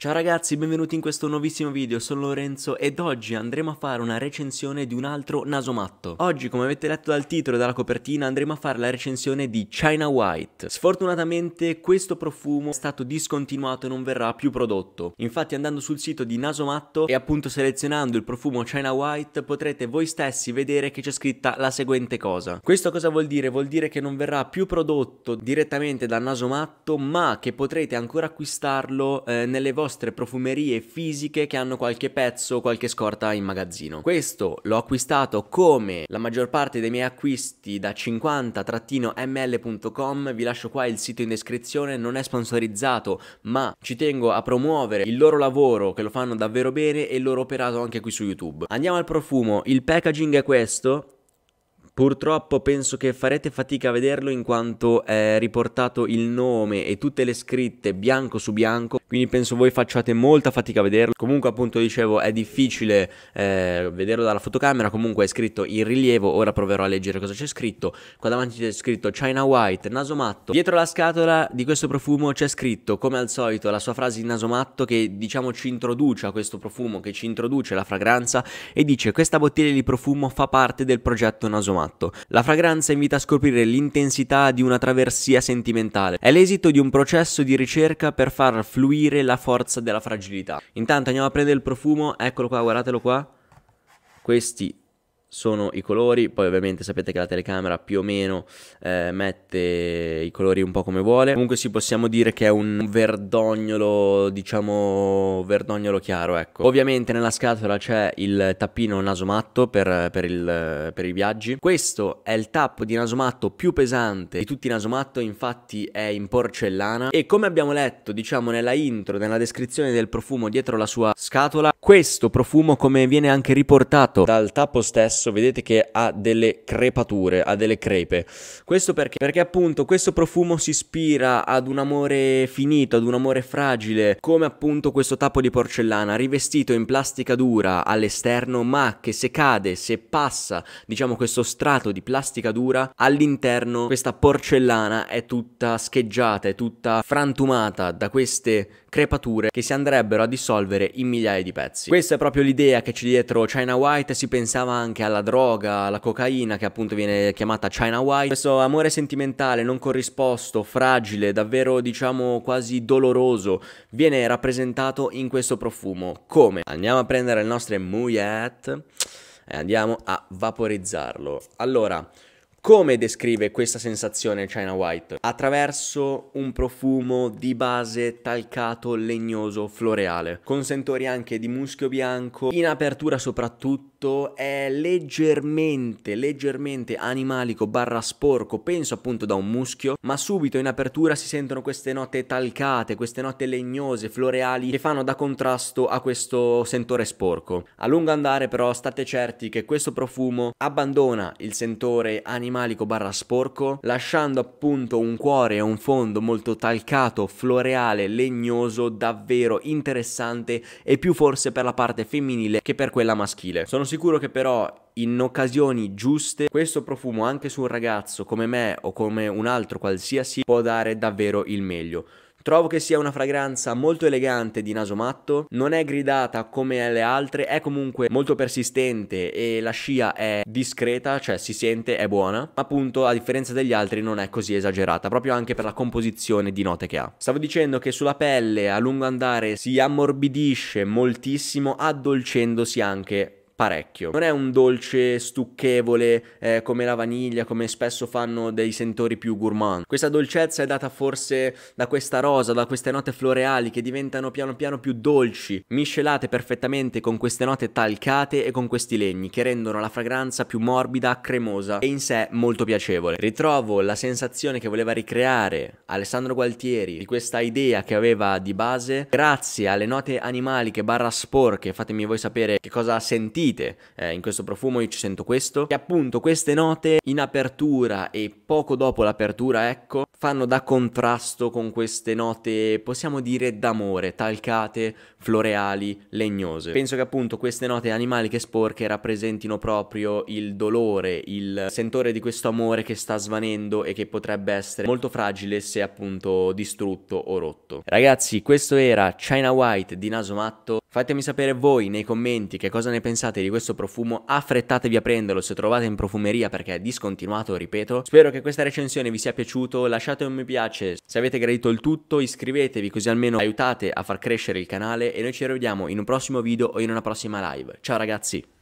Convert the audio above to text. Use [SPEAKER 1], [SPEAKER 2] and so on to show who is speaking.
[SPEAKER 1] Ciao ragazzi, benvenuti in questo nuovissimo video, sono Lorenzo ed oggi andremo a fare una recensione di un altro naso matto. Oggi, come avete letto dal titolo e dalla copertina, andremo a fare la recensione di China White. Sfortunatamente questo profumo è stato discontinuato e non verrà più prodotto. Infatti andando sul sito di Naso Matto e appunto selezionando il profumo China White potrete voi stessi vedere che c'è scritta la seguente cosa. Questo cosa vuol dire? Vuol dire che non verrà più prodotto direttamente da Naso Matto ma che potrete ancora acquistarlo eh, nelle vostre vostre profumerie fisiche che hanno qualche pezzo o qualche scorta in magazzino. Questo l'ho acquistato come la maggior parte dei miei acquisti da 50-ml.com, vi lascio qua il sito in descrizione, non è sponsorizzato, ma ci tengo a promuovere il loro lavoro che lo fanno davvero bene e il loro operato anche qui su YouTube. Andiamo al profumo, il packaging è questo Purtroppo penso che farete fatica a vederlo in quanto è riportato il nome e tutte le scritte bianco su bianco, quindi penso voi facciate molta fatica a vederlo. Comunque appunto dicevo è difficile eh, vederlo dalla fotocamera, comunque è scritto in rilievo, ora proverò a leggere cosa c'è scritto. Qua davanti c'è scritto China White, naso matto. Dietro la scatola di questo profumo c'è scritto come al solito la sua frase in naso matto che diciamo ci introduce a questo profumo, che ci introduce la fragranza e dice questa bottiglia di profumo fa parte del progetto naso matto consumato. La fragranza invita a scoprire l'intensità di una traversia sentimentale. È l'esito di un processo di ricerca per far fluire la forza della fragilità. Intanto andiamo a prendere il profumo, eccolo qua, guardatelo qua. Questi sono i colori, poi ovviamente sapete che la telecamera più o meno eh, mette i colori un po' come vuole. Comunque si sì, possiamo dire che è un verdognolo, diciamo verdognolo chiaro, ecco. Ovviamente nella scatola c'è il tappino nasomatto per, per, il, per i viaggi. Questo è il tappo di naso matto più pesante di tutti i naso matto, infatti è in porcellana e come abbiamo letto, diciamo nella intro, nella descrizione del profumo dietro la sua scatola, questo profumo come viene anche riportato dal tappo stesso adesso vedete che ha delle crepature, ha delle crepe. Questo perché? Perché appunto questo profumo si ispira ad un amore finito, ad un amore fragile, come appunto questo tappo di porcellana rivestito in plastica dura all'esterno, ma che se cade, se passa, diciamo questo strato di plastica dura all'interno, questa porcellana è tutta scheggiata, è tutta frantumata da queste crepature che si andrebbero a dissolvere in migliaia di pezzi. Questa è proprio l'idea che c'è dietro China White, si pensava anche a alla droga, alla cocaina che appunto viene chiamata China White. Questo amore sentimentale non corrisposto, fragile, davvero diciamo quasi doloroso, viene rappresentato in questo profumo. Come? Andiamo a prendere le nostre mouillette e andiamo a vaporizzarlo. Allora, come descrive questa sensazione China White? Attraverso un profumo di base talcato legnoso floreale, con sentori anche di muschio bianco, in apertura soprattutto tutto è leggermente, leggermente animalico barra sporco, penso appunto da un muschio, ma subito in apertura si sentono queste note talcate, queste note legnose, floreali, che fanno da contrasto a questo sentore sporco. A lungo andare però state certi che questo profumo abbandona il sentore animalico barra sporco, lasciando appunto un cuore e un fondo molto talcato, floreale, legnoso, davvero interessante e più forse per la parte femminile che per quella maschile. Sono sicuro che però in occasioni giuste questo profumo anche su un ragazzo come me o come un altro qualsiasi può dare davvero il meglio. Trovo che sia una fragranza molto elegante di naso matto, non è gridata come le altre, è comunque molto persistente e la scia è discreta, cioè si sente, è buona, ma appunto a differenza degli altri non è così esagerata, proprio anche per la composizione di note che ha. Stavo dicendo che sulla pelle a lungo andare si ammorbidisce moltissimo addolcendosi anche parecchio. Non è un dolce stucchevole eh, come la vaniglia, come spesso fanno dei sentori più gourmand. Questa dolcezza è data forse da questa rosa, da queste note floreali che diventano piano piano più dolci, miscelate perfettamente con queste note talcate e con questi legni che rendono la fragranza più morbida, cremosa e in sé molto piacevole. Ritrovo la sensazione che voleva ricreare Alessandro Gualtieri di questa idea che aveva di base grazie alle note animaliche barra sporche, fatemi voi sapere che cosa sentite sentite eh, in questo profumo, io ci sento questo, che appunto queste note in apertura e poco dopo l'apertura, ecco, fanno da contrasto con queste note, possiamo dire, d'amore, talcate, floreali, legnose. Penso che appunto queste note animaliche sporche rappresentino proprio il dolore, il sentore di questo amore che sta svanendo e che potrebbe essere molto fragile se appunto distrutto o rotto. Ragazzi, questo era China White di Naso Matto. Fatemi sapere voi nei commenti che cosa ne pensate di questo profumo, affrettatevi a prenderlo se trovate in profumeria perché è discontinuato, ripeto. Spero che questa recensione vi sia piaciuta, lasciate lasciate un mi piace se avete gradito il tutto, iscrivetevi così almeno aiutate a far crescere il canale e noi ci rivediamo in un prossimo video o in una prossima live. Ciao ragazzi!